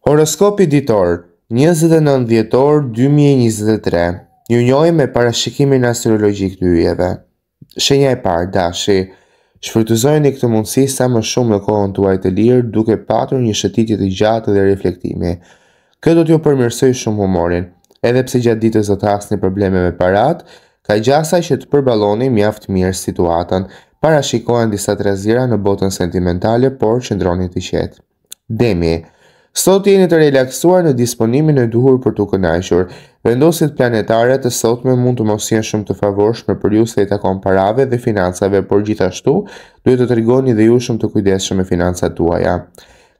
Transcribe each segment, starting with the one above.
Horoskopi ditor 29 dhjetor 2023 Ju njoj me parashikimin astrologik të ujeve Shenja e parë, dashi Shfrytëzojnë këtë mundësi sa më shumë në kohën të uajtë lirë duke patur një shëtitje të gjatë dhe reflektimi. Këtë do t'ju përmirësoj shumë humorin, edhe pse gjatë ditës do të një probleme me parat, ka gjasaj që të përbaloni mjaft mirë situatën, para disa trezira në botën sentimentale, por qëndroni të qetë. Demi, Demi, Sot jeni të relaksuar në disponimin e duhur për të kënajshur, vendosit planetare të sotme mund të mos jenë shumë të favorshme për ju se i takon parave dhe financave, por gjithashtu duhet të tregoni dhe ju shumë të kujdesshëm me financat tuaja.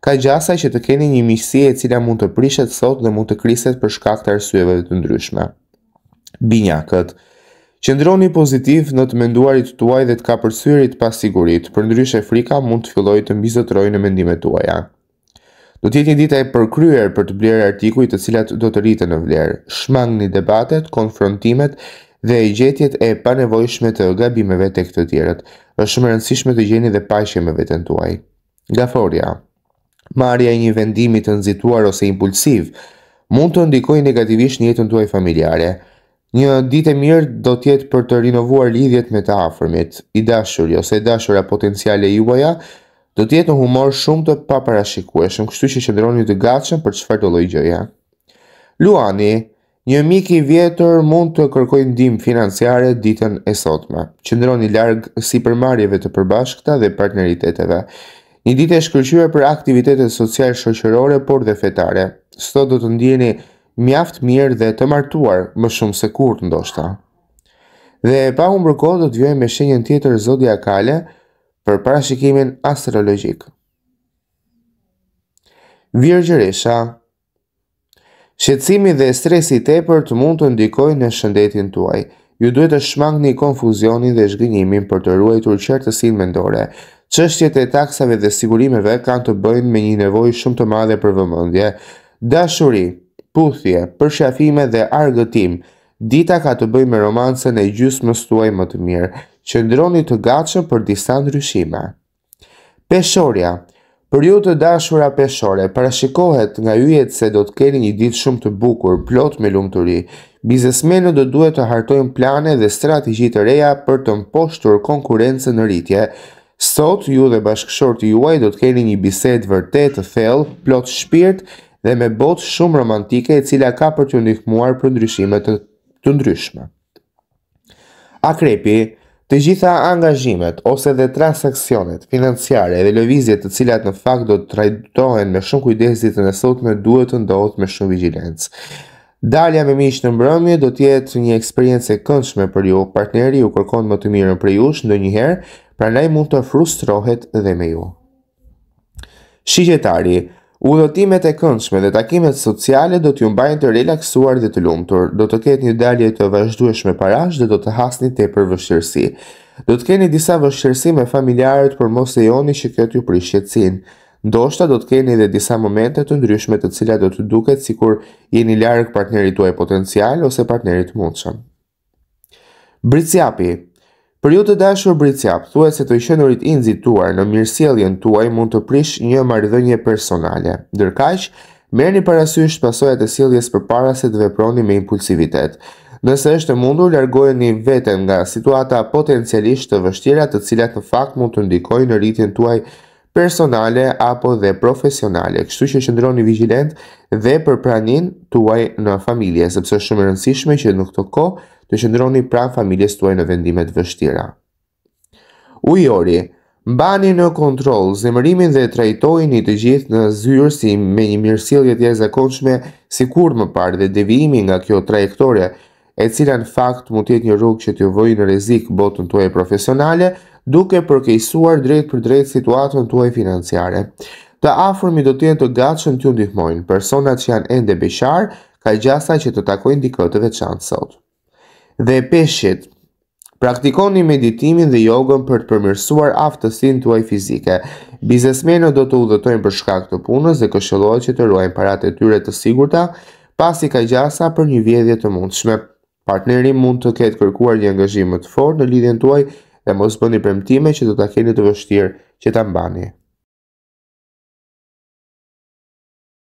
Ka gjasa që të keni një miqësi e cila mund të prishet sot dhe mund të kriset për shkak të arsyeve të ndryshme. Binjakët Qëndroni pozitiv në të menduarit tuaj dhe të kapërcyerit pasigurit, sigurisë, përndryshe frika mund të fillojë të mbizotrojë në mendimet tuaja. Do të jetë një ditë e përkryer për të blerë artikuj të cilat do të rritë në vlerë. Shmangni debatet, konfrontimet dhe e gjetjet e panevojshme të gabimeve të këtë tjerët. është shumë rëndësishme të gjeni dhe pashje me vetën tuaj. Gaforia Marja një vendimit të nëzituar ose impulsiv mund të ndikoj negativisht një jetën tuaj familjare. Një ditë e mirë do tjetë për të rinovuar lidhjet me të afërmit, i dashuri ose dashura potenciale juaja, do të jetë një humor shumë të paparashikueshëm, kështu që qëndroni të gatshëm për çfarë do lloj gjëja. Luani, një mik i vjetër mund të kërkojë ndihmë financiare ditën e sotme. Qëndroni larg sipërmarrjeve të përbashkëta dhe partneriteteve. Një ditë e shkëlqyer për aktivitetet sociale shoqërore por dhe fetare. Sot do të ndjeni mjaft mirë dhe të martuar më shumë se kur ndoshta. Dhe pa humbur kohë do të vijmë me shenjën tjetër zodiakale për parashikimin astrologjik. Virgjëresha Shqetsimi dhe stresi i për të mund të ndikojnë në shëndetin tuaj. Ju duhet të shmangni konfuzionin dhe zhgënjimin për të ruajtur qartësinë mendore. Çështjet e taksave dhe sigurimeve kanë të bëjnë me një nevojë shumë të madhe për vëmendje. Dashuri, puthje, përshafime dhe argëtim. Dita ka të bëjë me romancën e gjysmës tuaj më të mirë që ndroni të gatshëm për disa ndryshime. Peshorja Për ju të dashura peshore, parashikohet nga yjet se do të keni një ditë shumë të bukur, plot me lumturi. Biznesmenët do duhet të hartojnë plane dhe strategji të reja për të mposhtur konkurrencën në rritje. Sot ju dhe bashkëshorti juaj do të keni një bisedë vërtet të thellë, plot shpirt dhe me botë shumë romantike e cila ka për të ndihmuar për ndryshime të, të ndryshme. Akrepi, Të gjitha angazhimet ose dhe transakcionet financiare dhe lëvizje të cilat në fakt do të trajtohen me shumë kujdesit ditën e sotme duhet të ndohet me shumë vigjilencë. Dalja me miqtë në mbrëmje do të jetë një eksperiencë e këndshme për ju. Partneri ju kërkon më të mirën për ju ndonjëherë, prandaj mund të frustrohet edhe me ju. Shigjetari, Udhëtimet e këndshme dhe takimet sociale do t'ju mbajnë të relaksuar dhe të lumtur. Do të ketë një dalje të vazhdueshme parash dhe do të hasni tepër vështirësi. Do të keni disa vështirësi me familjarët për mos e joni që këtë ju prishjetësin. Ndoshta do të keni edhe disa momente të ndryshme të cilat do të duket sikur jeni larg partnerit tuaj potencial ose partnerit të mundshëm. Britsjapi, Për ju të dashur Britsjap, thuaj se të qenurit inzituar në mirësjelljen tuaj mund të prish një marrëdhënie personale. Ndërkaq, merrni parasysh pasojat e sjelljes përpara se të veproni me impulsivitet. Nëse është e mundur, largojeni veten nga situata potencialisht të vështira, të cilat në fakt mund të ndikojnë në rritjen tuaj personale personale apo dhe profesionale. Kështu që qëndroni vigilent dhe për pranin të uaj në familje, sepse është shumë rëndësishme që nuk të ko të qëndroni pranë familjes të uaj në vendimet vështira. Ujori Mbani në kontrol, zemërimin dhe trajtojni të gjithë në si me një mirësiljet jazakonshme si kur më parë dhe devimi nga kjo trajektore, e cila në fakt mund të jetë një rrugë që t'ju vojë në rrezik botën tuaj profesionale, duke përkeqësuar drejt për drejt situatën tuaj financiare. Të afërmi do të jenë të gatshëm t'ju ndihmojnë personat që janë ende beqar, ka gjasa që të takojnë dikë të veçantë sot. Dhe peshit Praktikoni meditimin dhe jogën për të përmirësuar aftësinë tuaj fizike. Biznesmenët do të udhëtojnë për shkak të punës dhe këshillohet që të ruajnë paratë e tyre të sigurta, pasi ka gjasa për një vjedhje të mundshme. Partneri mund të ketë kërkuar një angazhim më të fortë në lidhjen tuaj dhe mos bëni premtime që do ta keni të vështirë që ta mbani.